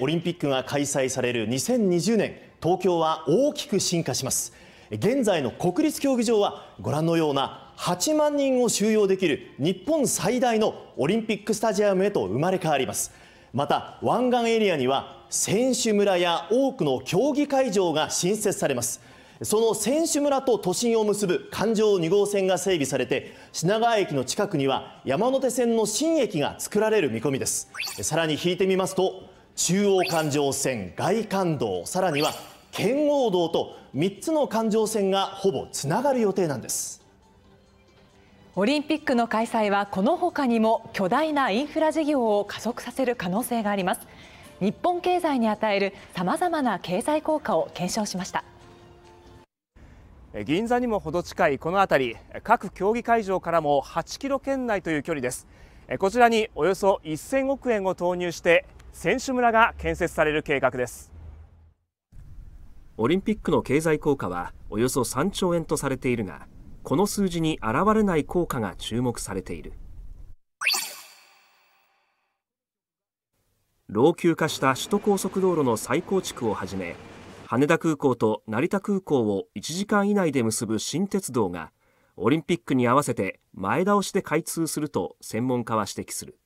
オリンピックが開催される2020年東京は大きく進化します現在の国立競技場はご覧のような8万人を収容できる日本最大のオリンピックスタジアムへと生まれ変わりますまた湾岸エリアには選手村や多くの競技会場が新設されますその選手村と都心を結ぶ環状2号線が整備されて品川駅の近くには山手線の新駅が作られる見込みですさらに引いてみますと中央環状線外環道さらには圏央道と3つの環状線がほぼつながる予定なんですオリンピックの開催はこのほかにも巨大なインフラ事業を加速させる可能性があります日本経済に与えるさまざまな経済効果を検証しました銀座にもほど近いこの辺り各競技会場からも8キロ圏内という距離ですこちらにおよそ1000億円を投入して選手村が建設される計画ですオリンピックの経済効果はおよそ3兆円とされているがこの数字に現れない効果が注目されている老朽化した首都高速道路の再構築をはじめ羽田空港と成田空港を1時間以内で結ぶ新鉄道がオリンピックに合わせて前倒しで開通すると専門家は指摘する。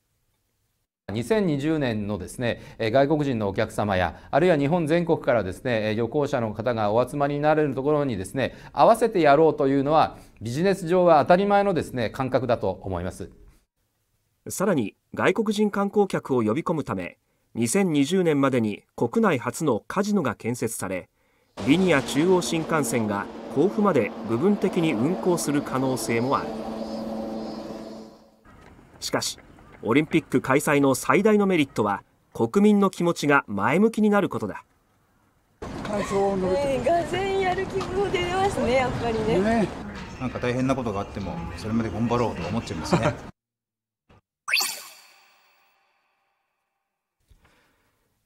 2020年のですね外国人のお客様やあるいは日本全国からですね旅行者の方がお集まりになれるところにですね合わせてやろうというのはビジネス上は当たり前のですね感覚だと思いますさらに外国人観光客を呼び込むため2020年までに国内初のカジノが建設されリニア中央新幹線が甲府まで部分的に運行する可能性もあるしかしオリンピック開催の最大のメリットは国民の気持ちが前向きになることだなんか大変なことがあってもそれまで頑張ろうと思っちゃいますね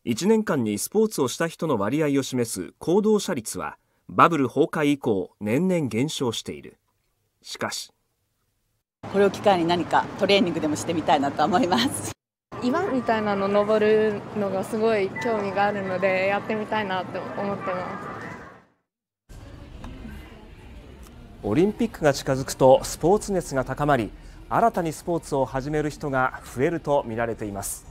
1 年間にスポーツをした人の割合を示す行動者率はバブル崩壊以降年々減少しているしかしこれを機会に何かトレーニングでもしてみたいなと思います岩みたいなの登るのがすごい興味があるのでやってみたいなって思ってますオリンピックが近づくとスポーツ熱が高まり新たにスポーツを始める人が増えると見られています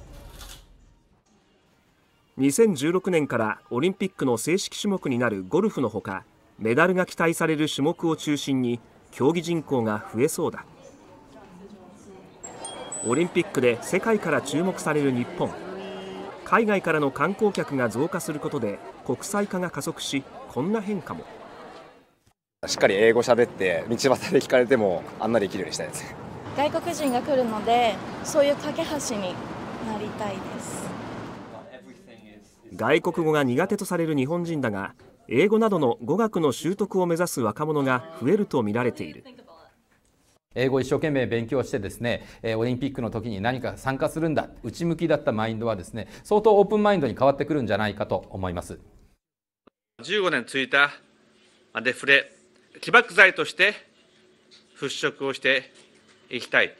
2016年からオリンピックの正式種目になるゴルフのほかメダルが期待される種目を中心に競技人口が増えそうだオリンピックで世界から注目される日本海外からの観光客が増加することで国際化が加速しこんな変化もしっかり英語喋って道端で聞かれてもあんなできるようにしたいです外国人が来るのでそういう架け橋になりたいです外国語が苦手とされる日本人だが英語などの語学の習得を目指す若者が増えると見られている英語一生懸命勉強してですね、えオリンピックの時に何か参加するんだ内向きだったマインドはですね相当オープンマインドに変わってくるんじゃないかと思います15年続いたデフレ起爆剤として払拭をしていきたい